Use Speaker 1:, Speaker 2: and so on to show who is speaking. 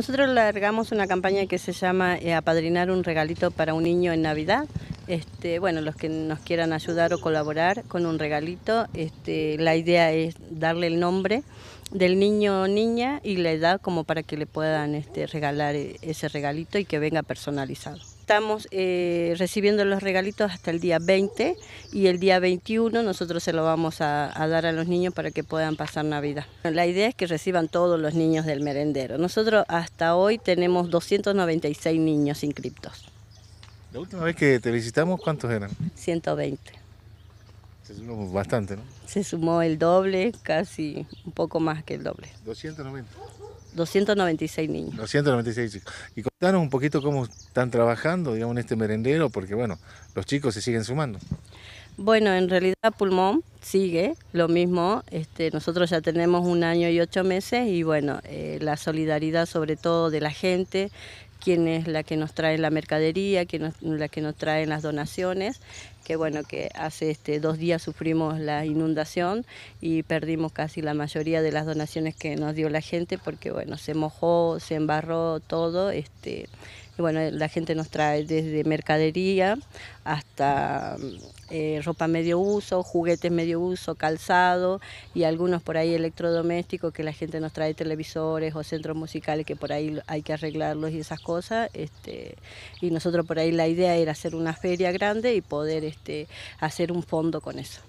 Speaker 1: nosotros largamos una campaña que se llama eh, Apadrinar un regalito para un niño en Navidad. Este, bueno, los que nos quieran ayudar o colaborar con un regalito, este, la idea es darle el nombre del niño o niña y la edad como para que le puedan este, regalar eh, ese regalito y que venga personalizado estamos eh, recibiendo los regalitos hasta el día 20 y el día 21 nosotros se lo vamos a, a, dar a los niños para que puedan pasar Navidad. La idea es que reciban todos los niños del merendero. Nosotros hasta hoy tenemos 296 niños inscriptos.
Speaker 2: La última vez que te visitamos, ¿cuántos eran?
Speaker 1: 120.
Speaker 2: Se sumó bastante, ¿no?
Speaker 1: Se sumó el doble, casi un poco más que el doble. 290. 296 niños.
Speaker 2: 296 Y contanos un poquito cómo están trabajando, digamos, en este merendero, porque bueno, los chicos se siguen sumando.
Speaker 1: Bueno, en realidad Pulmón sigue lo mismo. Este, nosotros ya tenemos un año y ocho meses y bueno, eh, la solidaridad sobre todo de la gente quién es la que nos trae la mercadería, quién es la que nos trae las donaciones, que bueno, que hace este, dos días sufrimos la inundación y perdimos casi la mayoría de las donaciones que nos dio la gente porque bueno, se mojó, se embarró todo, este, bueno, la gente nos trae desde mercadería hasta eh, ropa medio uso, juguetes medio uso, calzado y algunos por ahí electrodomésticos que la gente nos trae televisores o centros musicales que por ahí hay que arreglarlos y esas cosas. Este, y nosotros por ahí la idea era hacer una feria grande y poder este, hacer un fondo con eso.